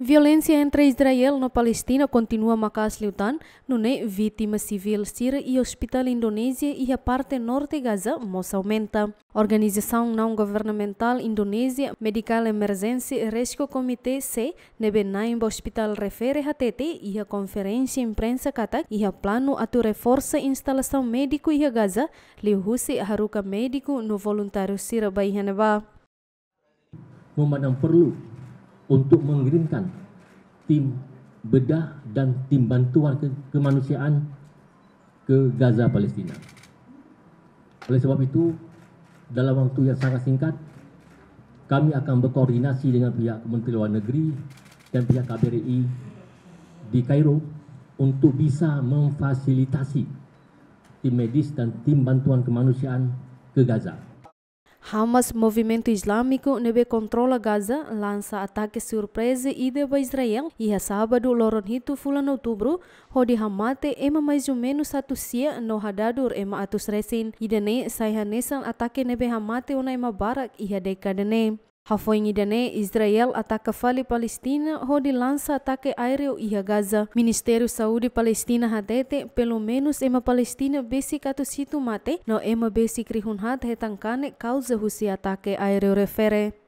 Violência entre Israel e Palestina continua a macas no nune né, vítima civil Síria e hospital Indonésia e a parte norte Gaza moça aumenta. Organização não governamental Indonésia Medical Emergency Rescue Committee C, nebenaimba né hospital refere a TT e a conferência imprensa kata e a plano atu reforça instalação médico e a Gaza, liuhusi haruka médico no voluntário Síria Baihaneba. Memadam perlu untuk mengirimkan tim bedah dan tim bantuan ke kemanusiaan ke Gaza Palestina. Oleh sebab itu, dalam waktu yang sangat singkat, kami akan berkoordinasi dengan pihak Kementerian Luar Negeri dan pihak KBRI di Kairo untuk bisa memfasilitasi tim medis dan tim bantuan kemanusiaan ke Gaza. Hamas movimento islâmico nebe controla Gaza lança ataque surpresa ide e ba Israel ia e sábado loron hito fulan outubro hodi hamate ema mais ou menos satu sia no hadadur ema atus resin idane e sai hanesan ataque nebe hamate ona ema barak dekade ne. Hafoingi dane Israel ataka fali Palestina onde lansa ataque aéreo e a Gaza. Ministério Saúde Palestina hadete, pelo menos ema Palestina besi situ mate no ema besi krihun hat hetankane causa husi ataque aéreo refere.